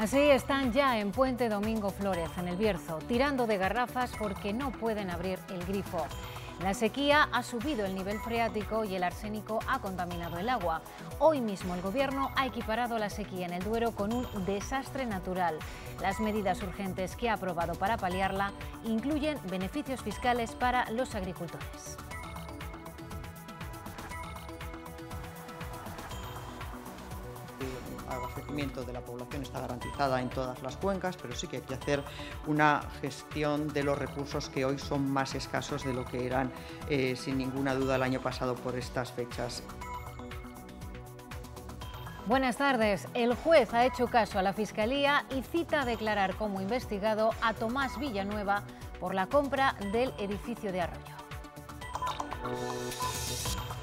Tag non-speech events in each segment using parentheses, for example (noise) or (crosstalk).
Así están ya en Puente Domingo Flores, en el Bierzo, tirando de garrafas porque no pueden abrir el grifo. La sequía ha subido el nivel freático y el arsénico ha contaminado el agua. Hoy mismo el Gobierno ha equiparado la sequía en el Duero con un desastre natural. Las medidas urgentes que ha aprobado para paliarla incluyen beneficios fiscales para los agricultores. de la población está garantizada en todas las cuencas, pero sí que hay que hacer una gestión de los recursos que hoy son más escasos de lo que eran eh, sin ninguna duda el año pasado por estas fechas. Buenas tardes. El juez ha hecho caso a la Fiscalía y cita a declarar como investigado a Tomás Villanueva por la compra del edificio de Arroyo.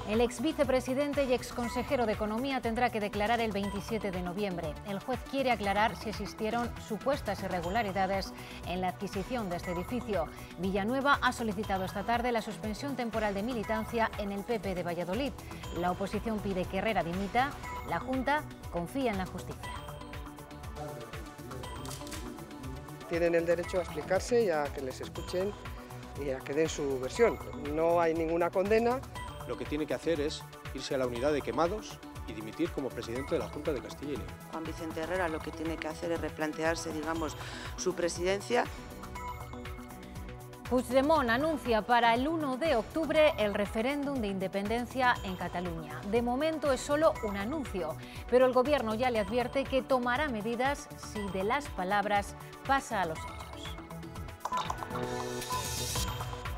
El ex vicepresidente y ex consejero de Economía tendrá que declarar el 27 de noviembre. El juez quiere aclarar si existieron supuestas irregularidades en la adquisición de este edificio. Villanueva ha solicitado esta tarde la suspensión temporal de militancia en el PP de Valladolid. La oposición pide que Herrera dimita. La Junta confía en la justicia. Tienen el derecho a explicarse y a que les escuchen y a que den su versión. No hay ninguna condena lo que tiene que hacer es irse a la unidad de quemados y dimitir como presidente de la Junta de Castilla y León. Juan Vicente Herrera lo que tiene que hacer es replantearse, digamos, su presidencia. Puigdemont anuncia para el 1 de octubre el referéndum de independencia en Cataluña. De momento es solo un anuncio, pero el gobierno ya le advierte que tomará medidas si de las palabras pasa a los hechos.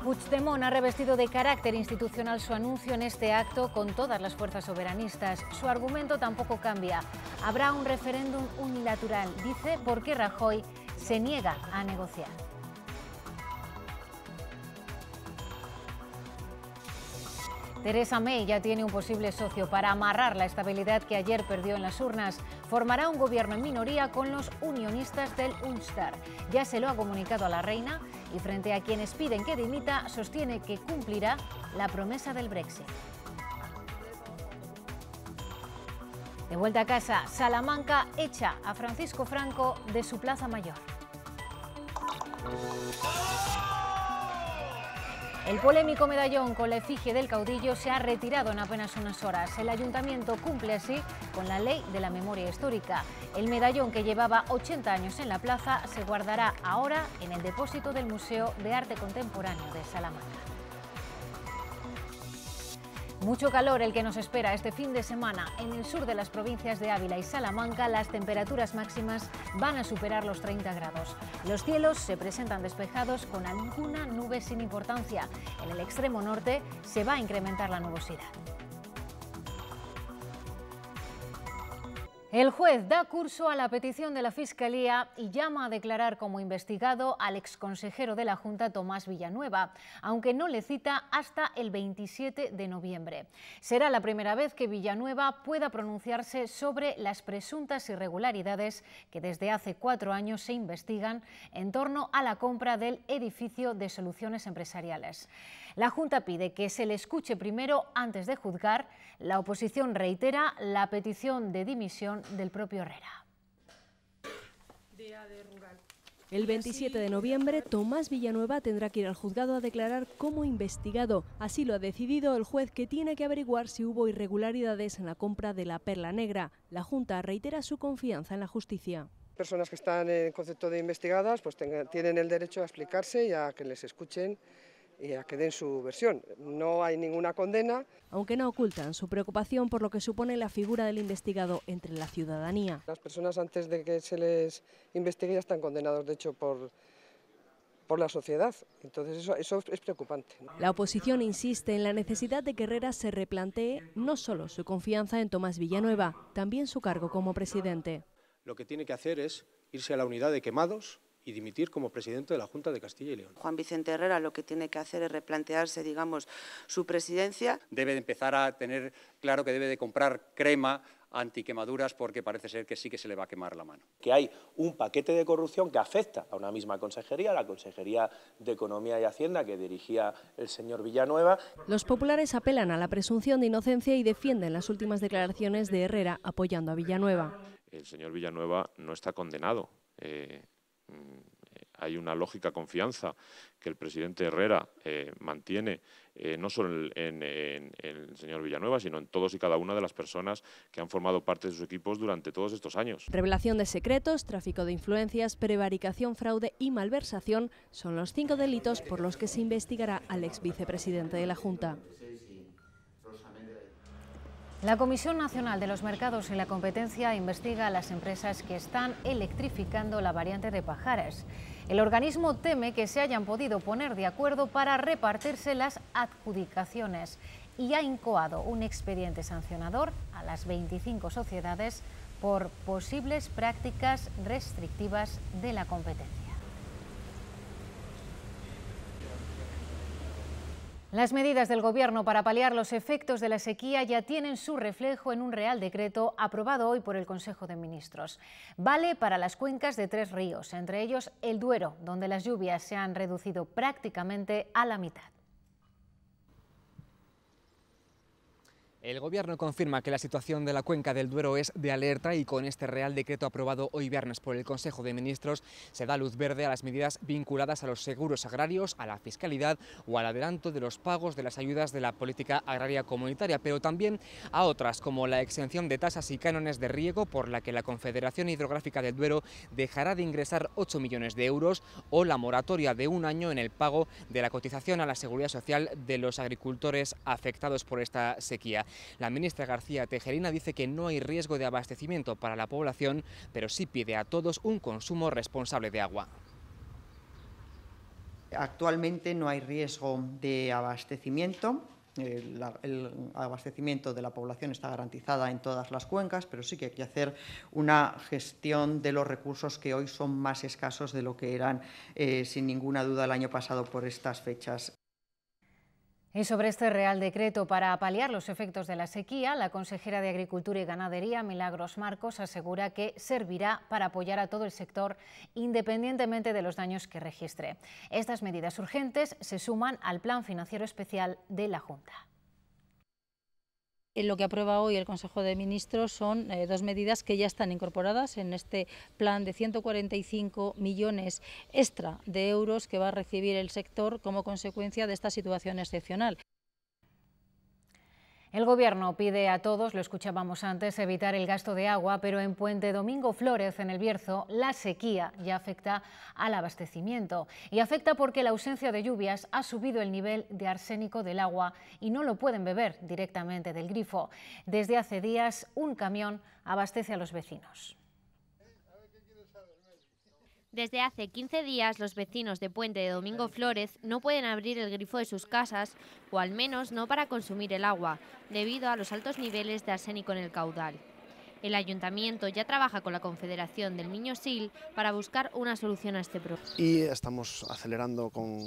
Puigdemont ha revestido de carácter institucional su anuncio en este acto con todas las fuerzas soberanistas. Su argumento tampoco cambia. Habrá un referéndum unilateral, dice, porque Rajoy se niega a negociar. Teresa May ya tiene un posible socio para amarrar la estabilidad que ayer perdió en las urnas. Formará un gobierno en minoría con los unionistas del Unstar... Ya se lo ha comunicado a la reina y frente a quienes piden que dimita, sostiene que cumplirá la promesa del Brexit. De vuelta a casa, Salamanca echa a Francisco Franco de su Plaza Mayor. El polémico medallón con la efigie del caudillo se ha retirado en apenas unas horas. El ayuntamiento cumple así con la ley de la memoria histórica. El medallón que llevaba 80 años en la plaza se guardará ahora en el depósito del Museo de Arte Contemporáneo de Salamanca. Mucho calor el que nos espera este fin de semana. En el sur de las provincias de Ávila y Salamanca las temperaturas máximas van a superar los 30 grados. Los cielos se presentan despejados con alguna nube sin importancia. En el extremo norte se va a incrementar la nubosidad. El juez da curso a la petición de la Fiscalía y llama a declarar como investigado al exconsejero de la Junta Tomás Villanueva, aunque no le cita hasta el 27 de noviembre. Será la primera vez que Villanueva pueda pronunciarse sobre las presuntas irregularidades que desde hace cuatro años se investigan en torno a la compra del edificio de soluciones empresariales. La Junta pide que se le escuche primero antes de juzgar. La oposición reitera la petición de dimisión del propio Herrera. El 27 de noviembre, Tomás Villanueva tendrá que ir al juzgado a declarar como investigado. Así lo ha decidido el juez que tiene que averiguar si hubo irregularidades en la compra de la perla negra. La Junta reitera su confianza en la justicia. Personas que están en concepto de investigadas pues tienen el derecho a explicarse y a que les escuchen y a que den su versión. No hay ninguna condena. Aunque no ocultan su preocupación por lo que supone la figura del investigado entre la ciudadanía. Las personas antes de que se les investigue ya están condenados, de hecho, por, por la sociedad. Entonces eso, es preocupante. La oposición insiste en la necesidad de que Herrera se replantee no solo su confianza en Tomás Villanueva, también su cargo como presidente. Lo que tiene que hacer es irse a la unidad de quemados, y dimitir como presidente de la Junta de Castilla y León. Juan Vicente Herrera lo que tiene que hacer es replantearse, digamos, su presidencia. Debe de empezar a tener claro que debe de comprar crema antiquemaduras porque parece ser que sí que se le va a quemar la mano. Que hay un paquete de corrupción que afecta a una misma consejería, la Consejería de Economía y Hacienda que dirigía el señor Villanueva. Los populares apelan a la presunción de inocencia y defienden las últimas declaraciones de Herrera apoyando a Villanueva. El señor Villanueva no está condenado. Eh, Mm, eh, hay una lógica confianza que el presidente Herrera eh, mantiene eh, no solo en, en, el señor Villanueva, sino en todos y cada una de las personas que han formado parte de sus equipos durante todos estos años. Revelación de secretos, tráfico de influencias, prevaricación, fraude y malversación son los cinco delitos por los que se investigará al ex vicepresidente de la Junta. La Comisión Nacional de los Mercados y la Competencia investiga a las empresas que están electrificando la variante de Pajares. El organismo teme que se hayan podido poner de acuerdo para repartirse las adjudicaciones y ha incoado un expediente sancionador a las 25 sociedades por posibles prácticas restrictivas de la competencia. Las medidas del Gobierno para paliar los efectos de la sequía ya tienen su reflejo en un Real Decreto aprobado hoy por el Consejo de Ministros. Vale para las cuencas de tres ríos, entre ellos el Duero, donde las lluvias se han reducido prácticamente a la mitad. El Gobierno confirma que la situación de la cuenca del Duero es de alerta y con este Real Decreto aprobado hoy viernes por el Consejo de Ministros se da luz verde a las medidas vinculadas a los seguros agrarios, a la fiscalidad o al adelanto de los pagos de las ayudas de la política agraria comunitaria, pero también a otras como la exención de tasas y cánones de riego por la que la Confederación Hidrográfica del Duero dejará de ingresar 8 millones de euros o la moratoria de un año en el pago de la cotización a la seguridad social de los agricultores afectados por esta sequía. La ministra García Tejerina dice que no hay riesgo de abastecimiento para la población, pero sí pide a todos un consumo responsable de agua. Actualmente no hay riesgo de abastecimiento. El, abastecimiento de la población está garantizada en todas las cuencas, pero sí que hay que hacer una gestión de los recursos que hoy son más escasos de lo que eran, eh, sin ninguna duda, el año pasado por estas fechas. Y sobre este Real Decreto para paliar los efectos de la sequía, la consejera de Agricultura y Ganadería, Milagros Marcos, asegura que servirá para apoyar a todo el sector independientemente de los daños que registre. Estas medidas urgentes se suman al Plan Financiero Especial de la Junta lo que aprueba hoy el Consejo de Ministros son eh, dos medidas que ya están incorporadas en este plan de 145 millones extra de euros que va a recibir el sector como consecuencia de esta situación excepcional. El gobierno pide a todos, lo escuchábamos antes, evitar el gasto de agua, pero en Puente Domingo Flores, en el Bierzo, la sequía ya afecta al abastecimiento. Y afecta porque la ausencia de lluvias ha subido el nivel de arsénico del agua y no lo pueden beber directamente del grifo. Desde hace días, un camión abastece a los vecinos. Desde hace 15 días, los vecinos de Puente de Domingo Flores no pueden abrir el grifo de sus casas, o al menos no para consumir el agua, debido a los altos niveles de arsénico en el caudal. El ayuntamiento ya trabaja con la Confederación del Niño Sil para buscar una solución a este problema. Y estamos acelerando con,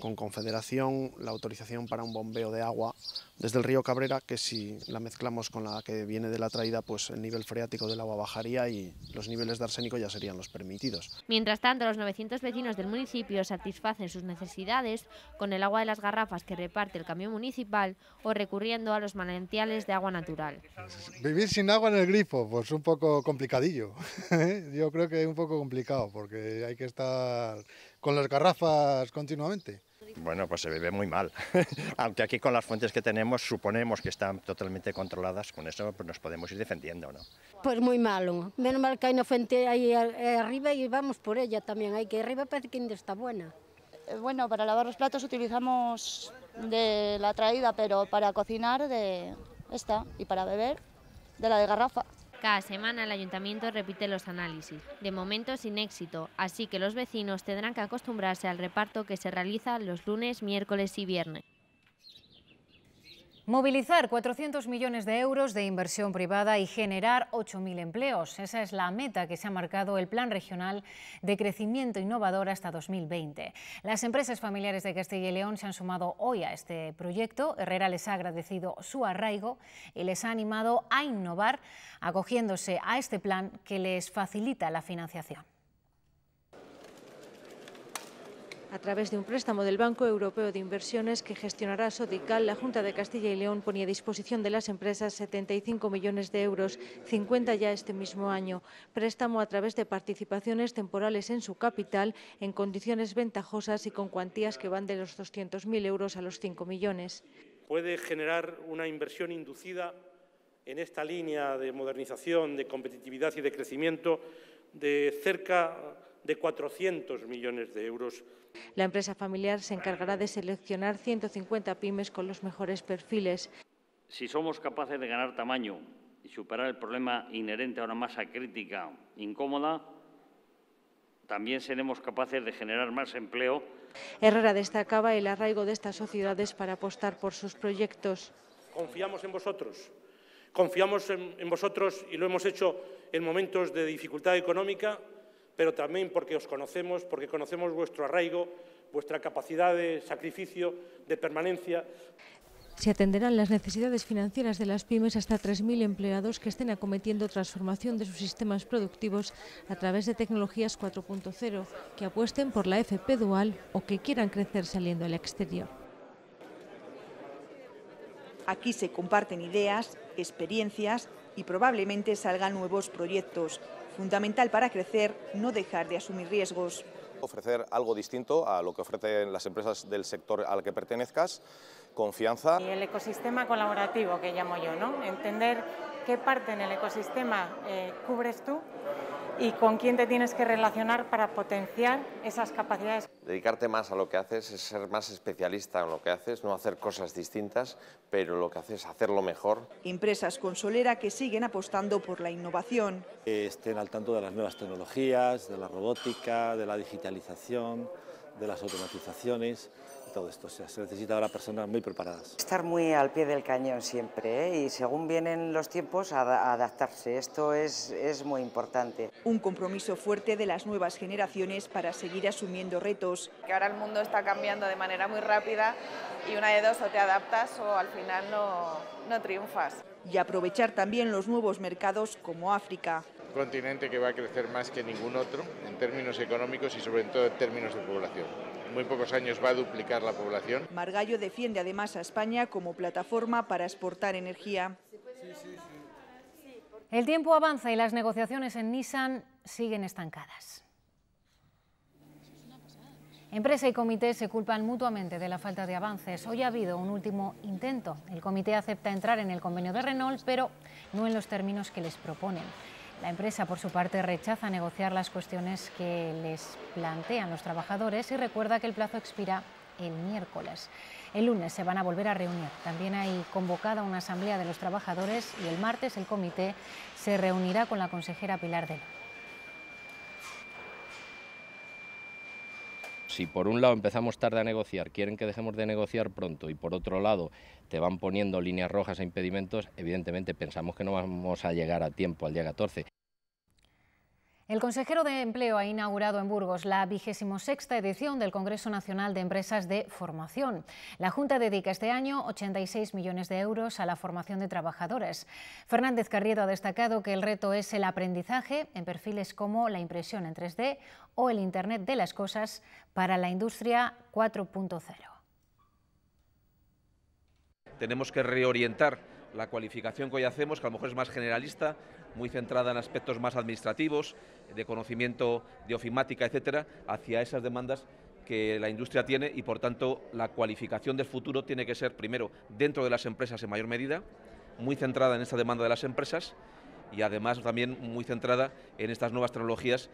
con Confederación la autorización para un bombeo de agua desde el río Cabrera, que si la mezclamos con la que viene de la traída, pues el nivel freático del agua bajaría y los niveles de arsénico ya serían los permitidos. Mientras tanto, los 900 vecinos del municipio satisfacen sus necesidades con el agua de las garrafas que reparte el camión municipal o recurriendo a los manantiales de agua natural. Vivir sin agua en el grifo, pues un poco complicadillo. (laughs) ¿eh? Yo creo que es un poco complicado porque hay que estar con las garrafas continuamente? Bueno, pues se bebe muy mal. (laughs) Aunque aquí con las fuentes que tenemos suponemos que están totalmente controladas, con eso pues nos podemos ir defendiendo, ¿no? Pues muy malo. Menos mal que hay una fuente ahí eh, arriba y vamos por ella también. Hay que arriba parece que está buena. Eh, bueno, para lavar los platos utilizamos de la traída, pero para cocinar de esta y para beber de la de garrafa. Cada semana el ayuntamiento repite los análisis, de momento sin éxito, así que los vecinos tendrán que acostumbrarse al reparto que se realiza los lunes, miércoles y viernes. Movilizar 400 millones de euros de inversión privada y generar 8.000 empleos. Esa es la meta que se ha marcado el Plan Regional de Crecimiento Innovador hasta 2020. Las empresas familiares de Castilla y León se han sumado hoy a este proyecto. Herrera les ha agradecido su arraigo y les ha animado a innovar acogiéndose a este plan que les facilita la financiación. a través de un préstamo del Banco Europeo de Inversiones que gestionará Sodical, la Junta de Castilla y León ponía a disposición de las empresas 75 millones de euros, 50 ya este mismo año. Préstamo a través de participaciones temporales en su capital, en condiciones ventajosas y con cuantías que van de los 200.000 euros a los 5 millones. Puede generar una inversión inducida en esta línea de modernización, de competitividad y de crecimiento de cerca de 400 millones de euros la empresa familiar se encargará de seleccionar 150 pymes con los mejores perfiles. Si somos capaces de ganar tamaño y superar el problema inherente a una masa crítica incómoda, también seremos capaces de generar más empleo. Herrera destacaba el arraigo de estas sociedades para apostar por sus proyectos. Confiamos en vosotros, confiamos en, en vosotros y lo hemos hecho en momentos de dificultad económica pero también porque os conocemos, porque conocemos vuestro arraigo, vuestra capacidad de sacrificio, de permanencia. Se atenderán las necesidades financieras de las pymes hasta 3.000 empleados que estén acometiendo transformación de sus sistemas productivos a través de tecnologías 4.0, que apuesten por la FP dual o que quieran crecer saliendo al exterior. Aquí se comparten ideas, experiencias y probablemente salgan nuevos proyectos, fundamental para crecer, no dejar de asumir riesgos. Ofrecer algo distinto a lo que ofrecen las empresas del sector al que pertenezcas, confianza. Y el ecosistema colaborativo que llamo yo, ¿no? Entender qué parte en el ecosistema eh, cubres tú y con quién te tienes que relacionar para potenciar esas capacidades. Dedicarte más a lo que haces es ser más especialista en lo que haces, no hacer cosas distintas, pero lo que haces es hacerlo mejor. Empresas consolera que siguen apostando por la innovación. estén al tanto de las nuevas tecnologías, de la robótica, de la digitalización, de las automatizaciones esto. se necesita ahora personas muy preparadas. Estar muy al pie del cañón siempre ¿eh? y según vienen los tiempos adaptarse. Esto es, muy importante. Un compromiso fuerte de las nuevas generaciones para seguir asumiendo retos. Que ahora el mundo está cambiando de manera muy rápida y una de dos o te adaptas o al final no triunfas. Y aprovechar también los nuevos mercados como África continente que va a crecer más que ningún otro en términos económicos y sobre todo en términos de población. En muy pocos años va a duplicar la población. Margallo defiende además a España como plataforma para exportar energía. El tiempo avanza y las negociaciones en Nissan siguen estancadas. Empresa y comité se culpan mutuamente de la falta de avances. Hoy ha habido un último intento. El comité acepta entrar en el convenio de Renault, pero no en los términos que les proponen. La empresa, por su parte, rechaza negociar las cuestiones que les plantean los trabajadores y recuerda que el plazo expira el miércoles. El lunes se van a volver a reunir. También hay convocada una asamblea de los trabajadores y el martes el comité se reunirá con la consejera Pilar la. si por un lado empezamos tarde a negociar, quieren que dejemos de negociar pronto y por otro lado te van poniendo líneas rojas e impedimentos, evidentemente pensamos que no vamos a llegar a tiempo al día 14. El consejero de Empleo ha inaugurado en Burgos la 26 edición del Congreso Nacional de Empresas de Formación. La Junta dedica este año 86 millones de euros a la formación de trabajadores. Fernández Carriedo ha destacado que el reto es el aprendizaje en perfiles como la impresión en 3D o el Internet de las Cosas para la industria 4.0. Tenemos que reorientar la cualificación que hoy hacemos, que a lo mejor es más generalista, muy centrada en aspectos más administrativos, de conocimiento de ofimática, etcétera, hacia esas demandas que la industria tiene y por tanto la cualificación del futuro tiene que ser primero dentro de las empresas en mayor medida, muy centrada en esta demanda de las empresas y además también muy centrada en estas nuevas tecnologías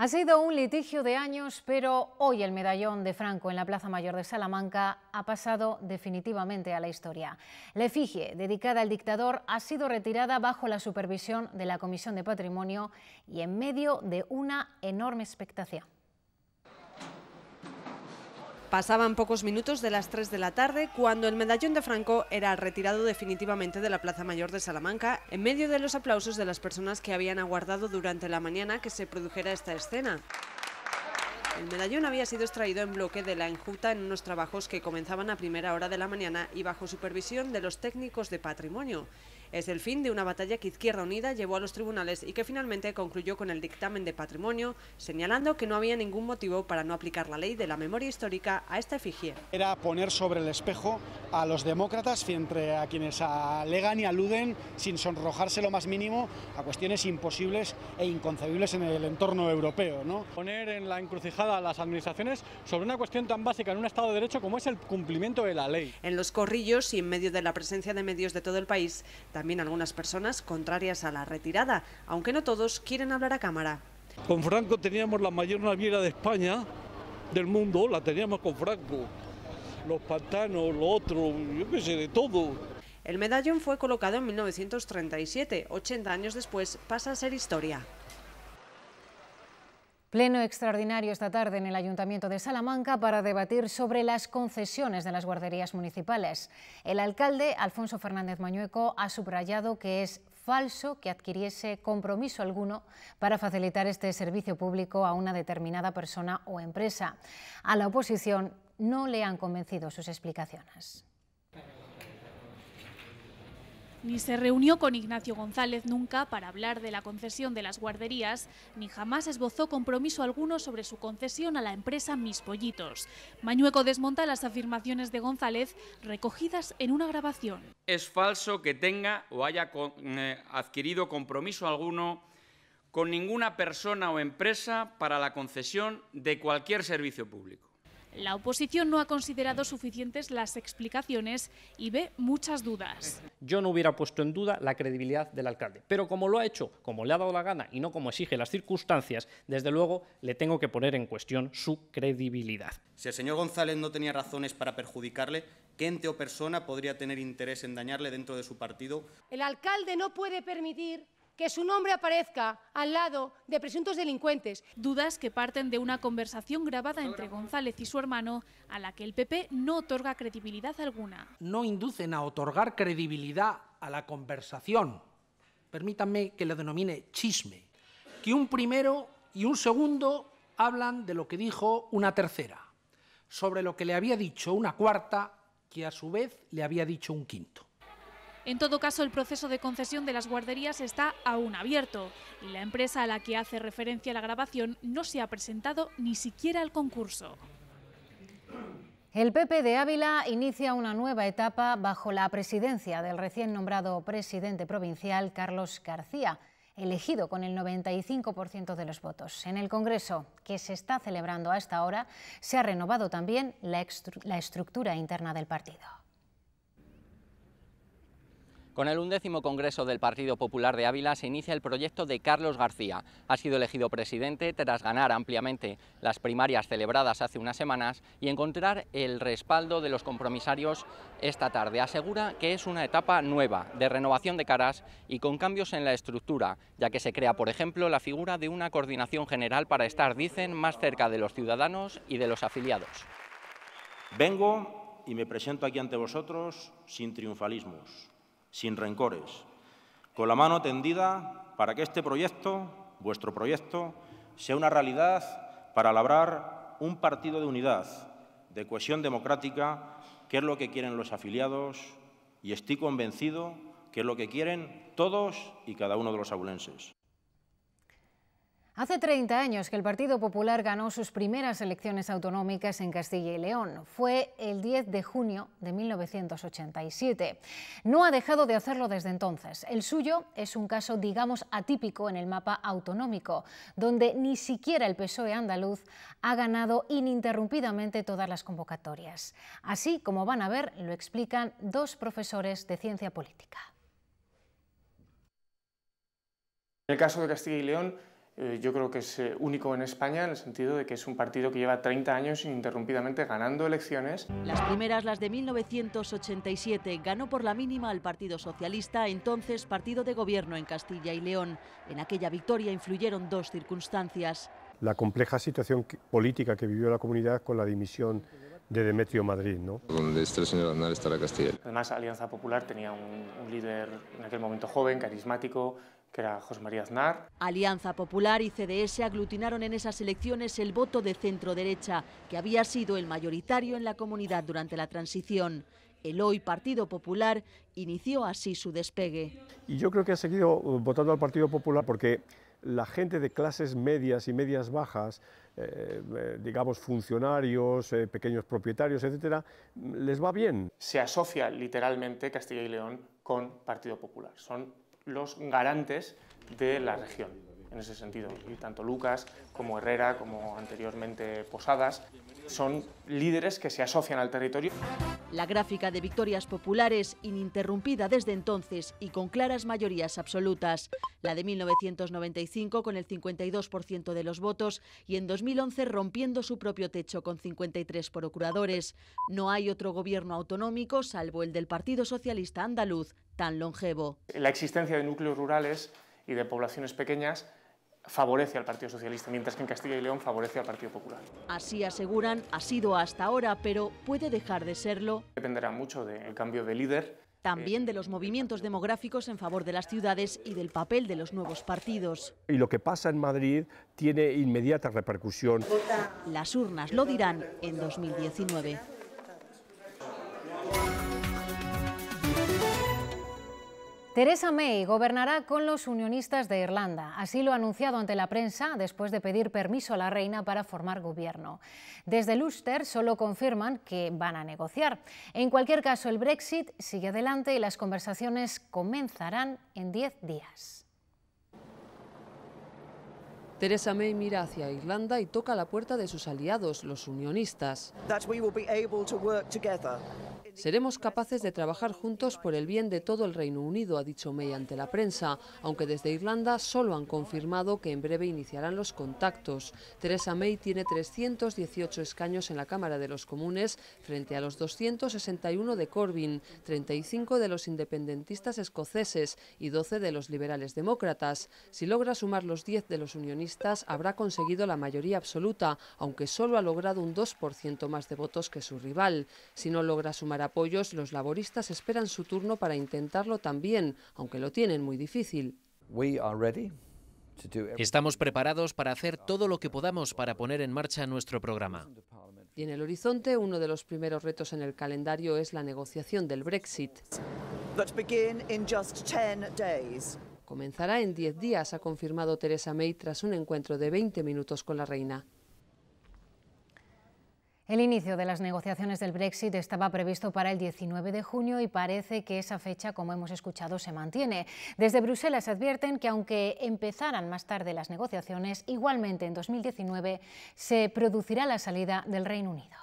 Ha sido un litigio de años, pero hoy el medallón de Franco en la Plaza Mayor de Salamanca ha pasado definitivamente a la historia. La efigie dedicada al dictador ha sido retirada bajo la supervisión de la Comisión de Patrimonio y en medio de una enorme expectación. Pasaban pocos minutos de las 3 de la tarde cuando el medallón de Franco era retirado definitivamente de la Plaza Mayor de Salamanca en medio de los aplausos de las personas que habían aguardado durante la mañana que se produjera esta escena. El medallón había sido extraído en bloque de la enjuta en unos trabajos que comenzaban a primera hora de la mañana y bajo supervisión de los técnicos de patrimonio. Es el fin de una batalla que Izquierda Unida llevó a los tribunales y que finalmente concluyó con el dictamen de patrimonio, señalando que no había ningún motivo para no aplicar la ley de la memoria histórica a esta efigie. Era poner sobre el espejo a los demócratas ...entre a quienes alegan y aluden, sin sonrojarse lo más mínimo, a cuestiones imposibles e inconcebibles en el entorno europeo. ¿no? Poner en la encrucijada a las administraciones sobre una cuestión tan básica en un Estado de Derecho como es el cumplimiento de la ley. En los corrillos y en medio de la presencia de medios de todo el país, también algunas personas contrarias a la retirada, aunque no todos quieren hablar a cámara. Con Franco teníamos la mayor naviera de España, del mundo, la teníamos con Franco. Los pantanos, lo otro, yo qué sé, de todo. El medallón fue colocado en 1937, 80 años después pasa a ser historia. Pleno extraordinario esta tarde en el Ayuntamiento de Salamanca para debatir sobre las concesiones de las guarderías municipales. El alcalde, Alfonso Fernández Mañueco, ha subrayado que es falso que adquiriese compromiso alguno para facilitar este servicio público a una determinada persona o empresa. A la oposición no le han convencido sus explicaciones. Ni se reunió con Ignacio González nunca para hablar de la concesión de las guarderías, ni jamás esbozó compromiso alguno sobre su concesión a la empresa Mis Pollitos. Mañueco desmonta las afirmaciones de González recogidas en una grabación. Es falso que tenga o haya eh, adquirido compromiso alguno con ninguna persona o empresa para la concesión de cualquier servicio público. La oposición no ha considerado suficientes las explicaciones y ve muchas dudas. Yo no hubiera puesto en duda la credibilidad del alcalde, pero como lo ha hecho, como le ha dado la gana y no como exige las circunstancias, desde luego le tengo que poner en cuestión su credibilidad. Si el señor González no tenía razones para perjudicarle, ¿qué ente o persona podría tener interés en dañarle dentro de su partido? El alcalde no puede permitir que su nombre aparezca al lado de presuntos delincuentes. Dudas que parten de una conversación grabada entre González y su hermano, a la que el PP no otorga credibilidad alguna. No inducen a otorgar credibilidad a la conversación. Permítanme que lo denomine chisme. Que un primero y un segundo hablan de lo que dijo una tercera, sobre lo que le había dicho una cuarta, que a su vez le había dicho un quinto. En todo caso, el proceso de concesión de las guarderías está aún abierto y la empresa a la que hace referencia la grabación no se ha presentado ni siquiera al concurso. El PP de Ávila inicia una nueva etapa bajo la presidencia del recién nombrado presidente provincial Carlos García, elegido con el 95% de los votos. En el Congreso, que se está celebrando a esta hora, se ha renovado también la estructura interna del partido. Con el undécimo Congreso del Partido Popular de Ávila se inicia el proyecto de Carlos García. Ha sido elegido presidente tras ganar ampliamente las primarias celebradas hace unas semanas y encontrar el respaldo de los compromisarios esta tarde. Asegura que es una etapa nueva, de renovación de caras y con cambios en la estructura, ya que se crea, por ejemplo, la figura de una coordinación general para estar, dicen, más cerca de los ciudadanos y de los afiliados. Vengo y me presento aquí ante vosotros sin triunfalismos sin rencores, con la mano tendida para que este proyecto, vuestro proyecto, sea una realidad para labrar un partido de unidad, de cohesión democrática, que es lo que quieren los afiliados y estoy convencido que es lo que quieren todos y cada uno de los abulenses. Hace 30 años que el Partido Popular ganó sus primeras elecciones autonómicas en Castilla y León. Fue el 10 de junio de 1987. No ha dejado de hacerlo desde entonces. El suyo es un caso, digamos, atípico en el mapa autonómico, donde ni siquiera el PSOE andaluz ha ganado ininterrumpidamente todas las convocatorias. Así como van a ver, lo explican dos profesores de ciencia política. En el caso de Castilla y León, eh, yo creo que es eh, único en España en el sentido de que es un partido que lleva 30 años ininterrumpidamente ganando elecciones. Las primeras, las de 1987, ganó por la mínima al Partido Socialista, entonces partido de gobierno en Castilla y León. En aquella victoria influyeron dos circunstancias. La compleja situación política que vivió la comunidad con la dimisión de Demetrio Madrid, ¿no? Donde este señor Aznar estará Castilla. Además, Alianza Popular tenía un líder en aquel momento joven, carismático, que era José María Aznar. Alianza Popular y CDS aglutinaron en esas elecciones el voto de centro derecha, que había sido el mayoritario en la comunidad durante la transición. El hoy Partido Popular inició así su despegue. Y yo creo que ha seguido uh, votando al Partido Popular porque la gente de clases medias y medias bajas, eh, eh, digamos funcionarios, eh, pequeños propietarios, etcétera, les va bien. Se asocia literalmente Castilla y León con Partido Popular. Son los garantes de la región en ese sentido. Y tanto Lucas como Herrera, como anteriormente Posadas, son líderes que se asocian al territorio. La gráfica de victorias populares, ininterrumpida desde entonces y con claras mayorías absolutas. La de 1995 con el 52% de los votos y en 2011 rompiendo su propio techo con 53 procuradores. No hay otro gobierno autonómico salvo el del Partido Socialista Andaluz tan longevo. La existencia de núcleos rurales y de poblaciones pequeñas favorece al Partido Socialista, mientras que en Castilla y León favorece al Partido Popular. Así aseguran, ha sido hasta ahora, pero puede dejar de serlo. Dependerá mucho del cambio de líder, también de los movimientos demográficos en favor de las ciudades y del papel de los nuevos partidos. Y lo que pasa en Madrid tiene inmediata repercusión. Las urnas lo dirán en 2019. Theresa May gobernará con los unionistas de Irlanda. Así lo ha anunciado ante la prensa después de pedir permiso a la reina para formar gobierno. Desde Luster solo confirman que van a negociar. En cualquier caso, el Brexit sigue adelante y las conversaciones comenzarán en 10 días. Teresa May mira hacia Irlanda y toca la puerta de sus aliados, los unionistas. Seremos capaces de trabajar juntos por el bien de todo el Reino Unido, ha dicho May ante la prensa, aunque desde Irlanda solo han confirmado que en breve iniciarán los contactos. Teresa May tiene 318 escaños en la Cámara de los Comunes frente a los 261 de Corbyn, 35 de los independentistas escoceses y 12 de los liberales demócratas. Si logra sumar los 10 de los unionistas, habrá conseguido la mayoría absoluta, aunque solo ha logrado un 2% más de votos que su rival. Si no logra sumar apoyos, los laboristas esperan su turno para intentarlo también, aunque lo tienen muy difícil. Estamos preparados para hacer todo lo que podamos para poner en marcha nuestro programa. Y en el horizonte, uno de los primeros retos en el calendario es la negociación del Brexit. Comenzará en 10 días, ha confirmado Teresa May tras un encuentro de 20 minutos con la reina. El inicio de las negociaciones del Brexit estaba previsto para el 19 de junio y parece que esa fecha, como hemos escuchado, se mantiene. Desde Bruselas advierten que aunque empezaran más tarde las negociaciones, igualmente en 2019 se producirá la salida del Reino Unido.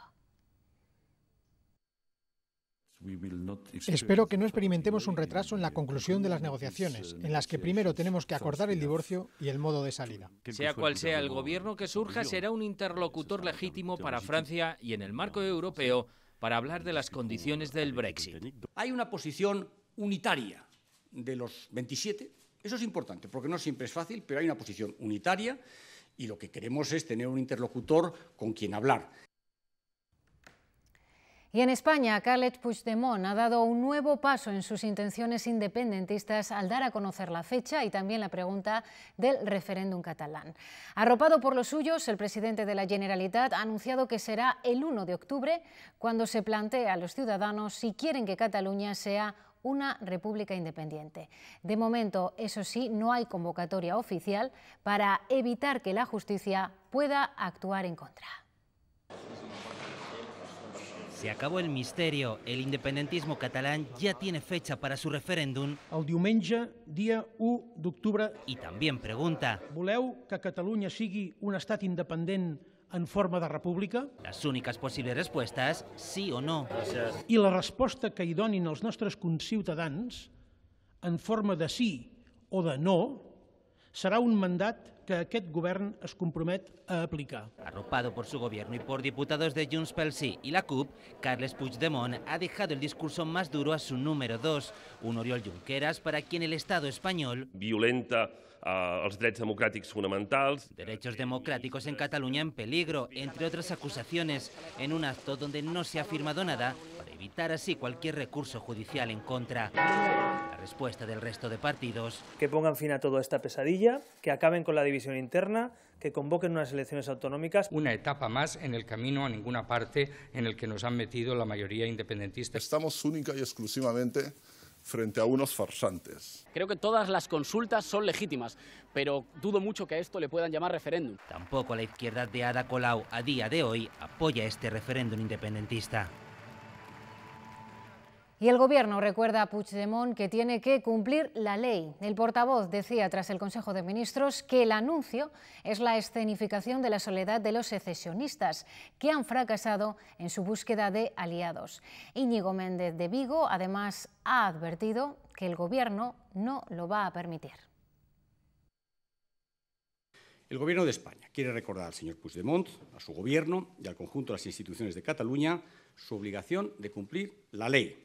Espero que no experimentemos un retraso en la conclusión de las negociaciones, uh, en las que primero tenemos que acordar el divorcio y el modo de salida. Sea cual sea el gobierno que surja, será un interlocutor legítimo para Francia y en el marco europeo para hablar de las condiciones del Brexit. Hay una posición unitaria de los 27. Eso es importante, porque no siempre es fácil, pero hay una posición unitaria y lo que queremos es tener un interlocutor con quien hablar. Y en España, Carlet Puigdemont ha dado un nuevo paso en sus intenciones independentistas al dar a conocer la fecha y también la pregunta del referéndum catalán. Arropado por los suyos, el presidente de la Generalitat ha anunciado que será el 1 de octubre cuando se plantee a los ciudadanos si quieren que Cataluña sea una república independiente. De momento, eso sí, no hay convocatoria oficial para evitar que la justicia pueda actuar en contra. Se acabó el misterio. El independentismo catalán ya tiene fecha para su referéndum. El diumenge, dia 1 d'octubre. I també pregunta... Voleu que Catalunya sigui un estat independent en forma de república? Les úniques possibles respostes, sí o no. Gràcies. I la resposta que hi donin els nostres conciutadans, en forma de sí o de no, serà un mandat que aquest govern es compromet a aplicar. Arropado por su gobierno y por diputados de Junts pel Sí y la CUP, Carles Puigdemont ha dejado el discurso más duro a su número 2, un Oriol Junqueras para quien el Estado español violenta eh, els drets democràtics fonamentals. Derechos democráticos en Cataluña en peligro, entre otras acusaciones, en un acto donde no se ha firmado nada para evitar así cualquier recurso judicial en contra. respuesta del resto de partidos. Que pongan fin a toda esta pesadilla, que acaben con la división interna, que convoquen unas elecciones autonómicas. Una etapa más en el camino a ninguna parte en el que nos han metido la mayoría independentista. Estamos única y exclusivamente frente a unos farsantes. Creo que todas las consultas son legítimas, pero dudo mucho que a esto le puedan llamar referéndum. Tampoco la izquierda de Ada Colau a día de hoy apoya este referéndum independentista. Y el Gobierno recuerda a Puigdemont que tiene que cumplir la ley. El portavoz decía tras el Consejo de Ministros que el anuncio es la escenificación de la soledad de los secesionistas, que han fracasado en su búsqueda de aliados. Íñigo Méndez de Vigo, además, ha advertido que el Gobierno no lo va a permitir. El Gobierno de España quiere recordar al señor Puigdemont, a su Gobierno y al conjunto de las instituciones de Cataluña su obligación de cumplir la ley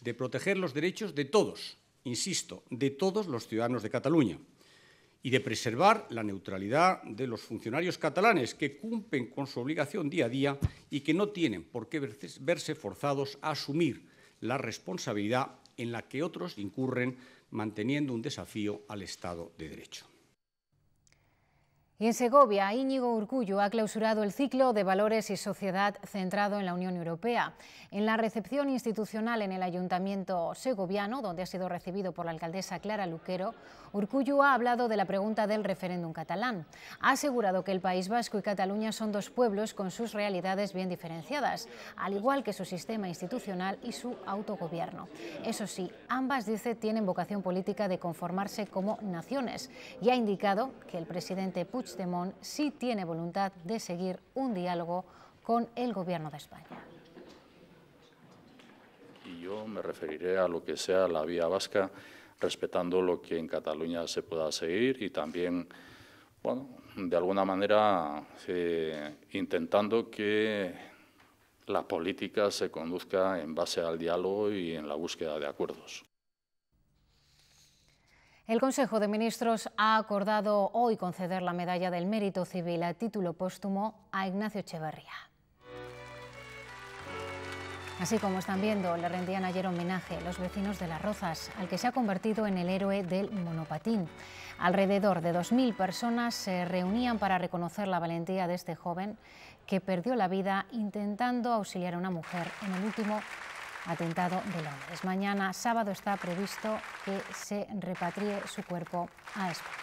de proteger los derechos de todos, insisto, de todos los ciudadanos de Cataluña y de preservar la neutralidad de los funcionarios catalanes que cumplen con su obligación día a día y que no tienen por qué verse forzados a asumir la responsabilidad en la que otros incurren manteniendo un desafío al Estado de Derecho en Segovia, Íñigo Urcullo ha clausurado el ciclo de valores y sociedad centrado en la Unión Europea. En la recepción institucional en el Ayuntamiento segoviano, donde ha sido recibido por la alcaldesa Clara Luquero, Urcullo ha hablado de la pregunta del referéndum catalán. Ha asegurado que el País Vasco y Cataluña son dos pueblos con sus realidades bien diferenciadas, al igual que su sistema institucional y su autogobierno. Eso sí, ambas, dice, tienen vocación política de conformarse como naciones y ha indicado que el presidente Puigdemont sí tiene voluntad de seguir un diálogo con el Gobierno de España. Y yo me referiré a lo que sea la vía vasca, respetando lo que en Cataluña se pueda seguir y también, bueno, de alguna manera eh, intentando que la política se conduzca en base al diálogo y en la búsqueda de acuerdos. El Consejo de Ministros ha acordado hoy conceder la Medalla del Mérito Civil a título póstumo a Ignacio Echeverría. Así como están viendo, le rendían ayer homenaje los vecinos de Las Rozas, al que se ha convertido en el héroe del monopatín. Alrededor de 2.000 personas se reunían para reconocer la valentía de este joven que perdió la vida intentando auxiliar a una mujer en el último atentado de Londres. Mañana, sábado, está previsto que se repatrie su cuerpo a España.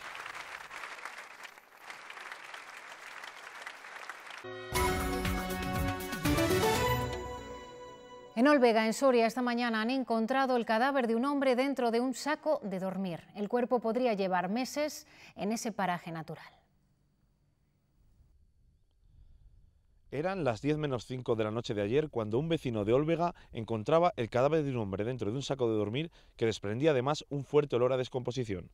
En Olvega, en Soria, esta mañana han encontrado el cadáver de un hombre dentro de un saco de dormir. El cuerpo podría llevar meses en ese paraje natural. Eran las 10 menos 5 de la noche de ayer cuando un vecino de Olvega encontraba el cadáver de un hombre dentro de un saco de dormir que desprendía además un fuerte olor a descomposición.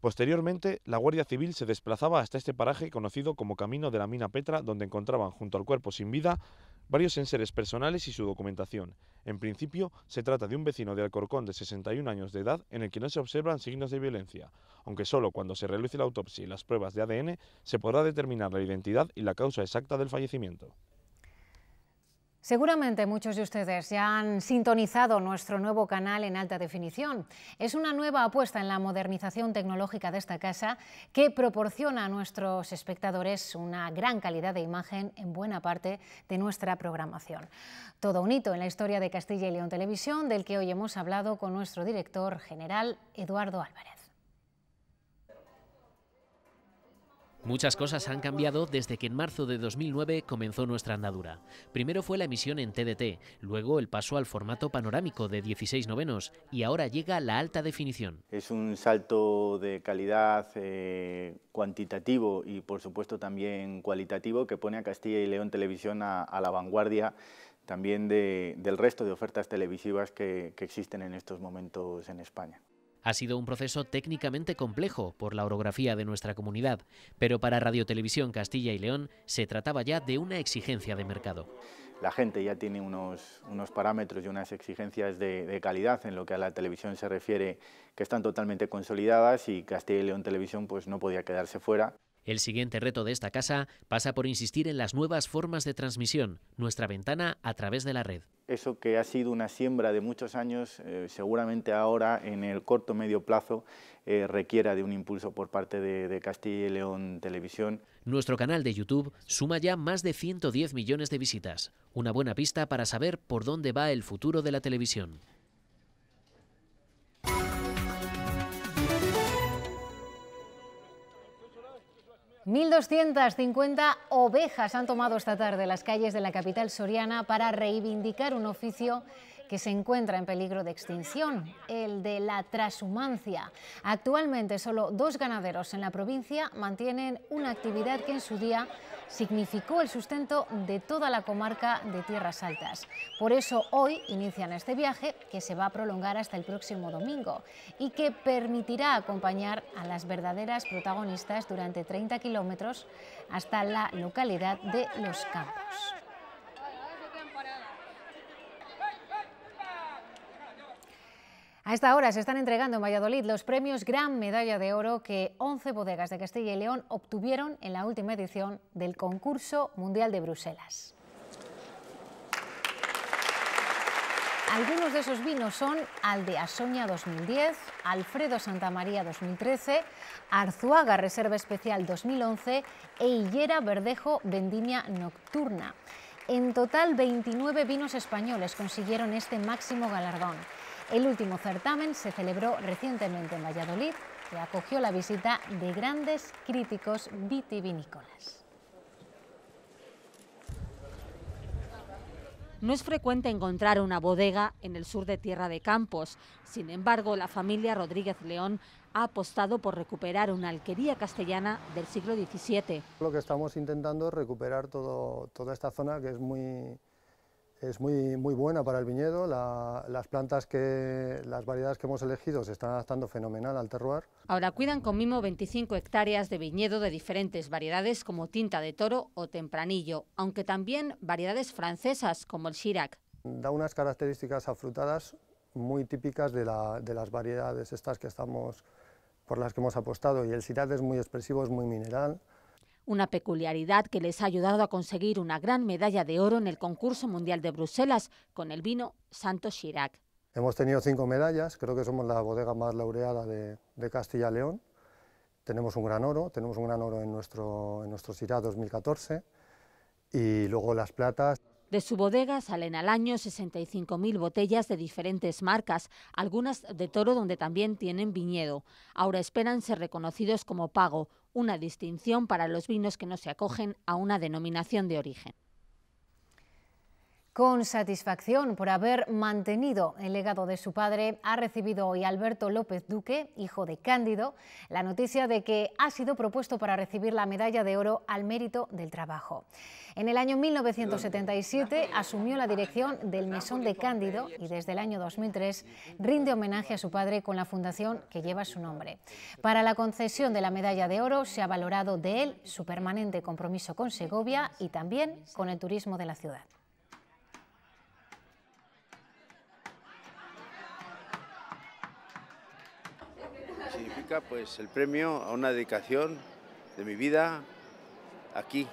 Posteriormente, la Guardia Civil se desplazaba hasta este paraje conocido como Camino de la Mina Petra, donde encontraban junto al cuerpo sin vida varios enseres personales y su documentación. En principio, se trata de un vecino de Alcorcón de 61 años de edad en el que no se observan signos de violencia, aunque solo cuando se realice la autopsia y las pruebas de ADN se podrá determinar la identidad y la causa exacta del fallecimiento. Seguramente muchos de ustedes ya han sintonizado nuestro nuevo canal en alta definición. Es una nueva apuesta en la modernización tecnológica de esta casa que proporciona a nuestros espectadores una gran calidad de imagen en buena parte de nuestra programación. Todo un hito en la historia de Castilla y León Televisión, del que hoy hemos hablado con nuestro director general, Eduardo Álvarez. Muchas cosas han cambiado desde que en marzo de 2009 comenzó nuestra andadura. Primero fue la emisión en TDT, luego el paso al formato panorámico de 16 novenos y ahora llega la alta definición. Es un salto de calidad eh, cuantitativo y por supuesto también cualitativo que pone a Castilla y León Televisión a, la vanguardia también del resto de ofertas televisivas que existen en estos momentos en España. Ha sido un proceso técnicamente complejo por la orografía de nuestra comunidad, pero para Radio Televisión Castilla y León se trataba ya de una exigencia de mercado. La gente ya tiene unos, unos parámetros y unas exigencias de, de, calidad en lo que a la televisión se refiere que están totalmente consolidadas y Castilla y León Televisión pues, no podía quedarse fuera. El siguiente reto de esta casa pasa por insistir en las nuevas formas de transmisión, nuestra ventana a través de la red eso que ha sido una siembra de muchos años, eh, seguramente ahora en el corto medio plazo eh, requiera de un impulso por parte de, de Castilla y León Televisión. Nuestro canal de YouTube suma ya más de 110 millones de visitas, una buena pista para saber por dónde va el futuro de la televisión. 1.250 ovejas han tomado esta tarde las calles de la capital soriana para reivindicar un oficio que se encuentra en peligro de extinción, el de la trashumancia. Actualmente solo dos ganaderos en la provincia mantienen una actividad que en su día significó el sustento de toda la comarca de Tierras Altas. Por eso hoy inician este viaje que se va a prolongar hasta el próximo domingo y que permitirá acompañar a las verdaderas protagonistas durante 30 kilómetros hasta la localidad de Los Campos. A esta hora se están entregando en Valladolid los premios Gran Medalla de Oro que 11 bodegas de Castilla y León obtuvieron en la última edición del concurso mundial de Bruselas. Algunos de esos vinos son Aldea Soña 2010, Alfredo Santa María 2013, Arzuaga Reserva Especial 2011 e Higuera Verdejo Vendimia Nocturna. En total, 29 vinos españoles consiguieron este máximo galardón. El último certamen se celebró recientemente en Valladolid que acogió la visita de grandes críticos vitivinícolas. No es frecuente encontrar una bodega en el sur de Tierra de Campos. Sin embargo, la familia Rodríguez León ha apostado por recuperar una alquería castellana del siglo XVII. Lo que estamos intentando es recuperar toda esta zona que es muy, es muy, buena para el viñedo. las plantas que, las variedades que hemos elegido se están adaptando fenomenal al terroir. Ahora cuidan con mimo 25 hectáreas de viñedo de diferentes variedades como tinta de toro o tempranillo, aunque también variedades francesas como el Chirac. Da unas características afrutadas muy típicas de, las variedades estas que estamos, por las que hemos apostado. Y el Chirac es muy expresivo, es muy mineral una peculiaridad que les ha ayudado a conseguir una gran medalla de oro en el concurso mundial de Bruselas con el vino Santo Chirac. Hemos tenido cinco medallas, creo que somos la bodega más laureada de, Castilla y León. Tenemos un gran oro, tenemos un gran oro en nuestro, en nuestro 2014 y luego las platas. De su bodega salen al año 65.000 botellas de diferentes marcas, algunas de toro donde también tienen viñedo. Ahora esperan ser reconocidos como pago, una distinción para los vinos que no se acogen a una denominación de origen. Con satisfacción por haber mantenido el legado de su padre, ha recibido hoy Alberto López Duque, hijo de Cándido, la noticia de que ha sido propuesto para recibir la medalla de oro al mérito del trabajo. En el año 1977 asumió la dirección del Mesón de Cándido y desde el año 2003 rinde homenaje a su padre con la fundación que lleva su nombre. Para la concesión de la medalla de oro se ha valorado de él su permanente compromiso con Segovia y también con el turismo de la ciudad. pues el premio a una dedicación de mi vida aquí,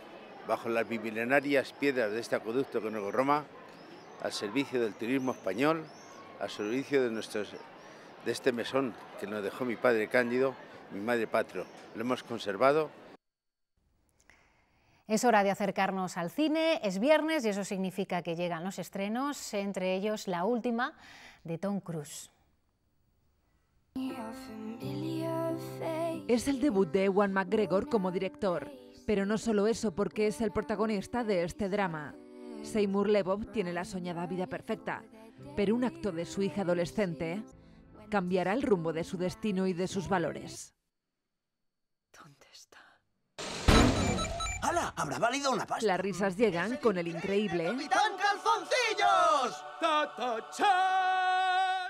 bajo las bimilenarias piedras de este acueducto que Nuevo Roma, al servicio del turismo español, al servicio de, nuestros, de este mesón que nos dejó mi padre Cándido, mi madre Patro. Lo hemos conservado es hora de acercarnos al cine, es viernes y eso significa que llegan los estrenos, entre ellos la última de Tom Cruise. Es el debut de Ewan McGregor como director, pero no solo eso porque es el protagonista de este drama. Seymour Lebov tiene la soñada vida perfecta, pero un acto de su hija adolescente cambiará el rumbo de su destino y de sus valores. ¿Dónde está? ¡Hala! ¡Habrá valido una pasta! Las risas llegan con el increíble... ¡Tan Calzoncillos!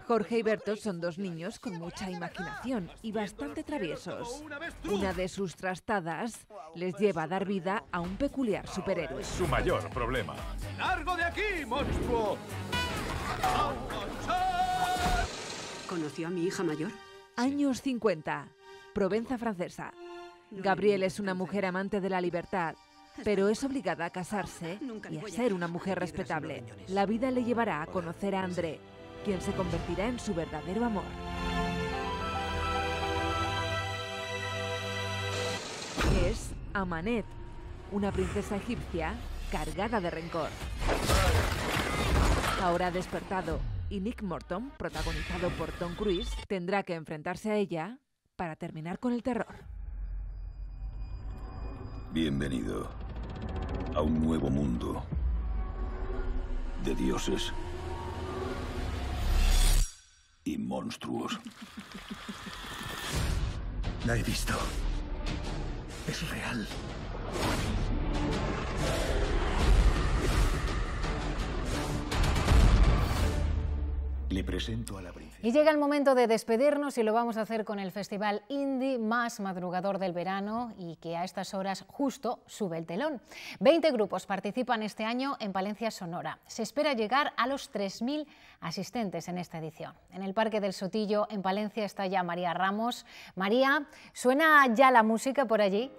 Jorge y Berto son dos niños con mucha imaginación y bastante traviesos. Una de sus trastadas les lleva a dar vida a un peculiar superhéroe. Su mayor problema. ¡Largo de aquí, monstruo! ¿Conoció a mi hija mayor? Años 50. Provenza francesa. Gabriel es una mujer amante de la libertad, pero es obligada a casarse y a ser una mujer respetable. La vida le llevará a conocer a André, quien se convertirá en su verdadero amor. Es Amanet, una princesa egipcia cargada de rencor. Ahora despertado, y Nick Morton, protagonizado por Tom Cruise, tendrá que enfrentarse a ella para terminar con el terror. Bienvenido a un nuevo mundo de dioses y monstruos. La he visto. Es real. Le presento a la brisa. Y llega el momento de despedirnos y lo vamos a hacer con el festival indie más madrugador del verano y que a estas horas justo sube el telón. 20 grupos participan este año en Palencia Sonora. Se espera llegar a los 3.000 asistentes en esta edición. En el Parque del Sotillo, en Palencia, está ya María Ramos. María, ¿suena ya la música por allí?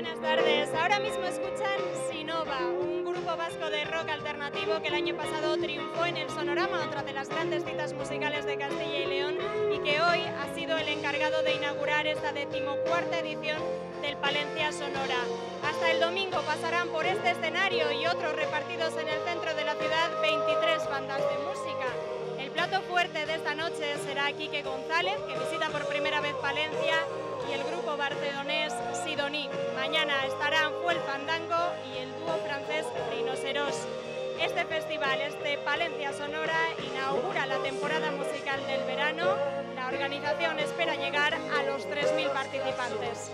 Buenas tardes. Ahora mismo escuchan Sinova, un grupo vasco de rock alternativo que el año pasado triunfó en el Sonorama, otra de las grandes citas musicales de Castilla y León, y que hoy ha sido el encargado de inaugurar esta decimocuarta edición del Palencia Sonora. Hasta el domingo pasarán por este escenario y otros repartidos en el centro de la ciudad 23 bandas de música. El plato fuerte de esta noche será Quique González, que visita por primera vez Palencia, y el grupo barcelonés Sidoní. Mañana estarán Fuel Fandango y el dúo francés Rinoceros. Este festival, este Palencia Sonora, inaugura la temporada musical del verano. La organización espera llegar a los 3.000 participantes.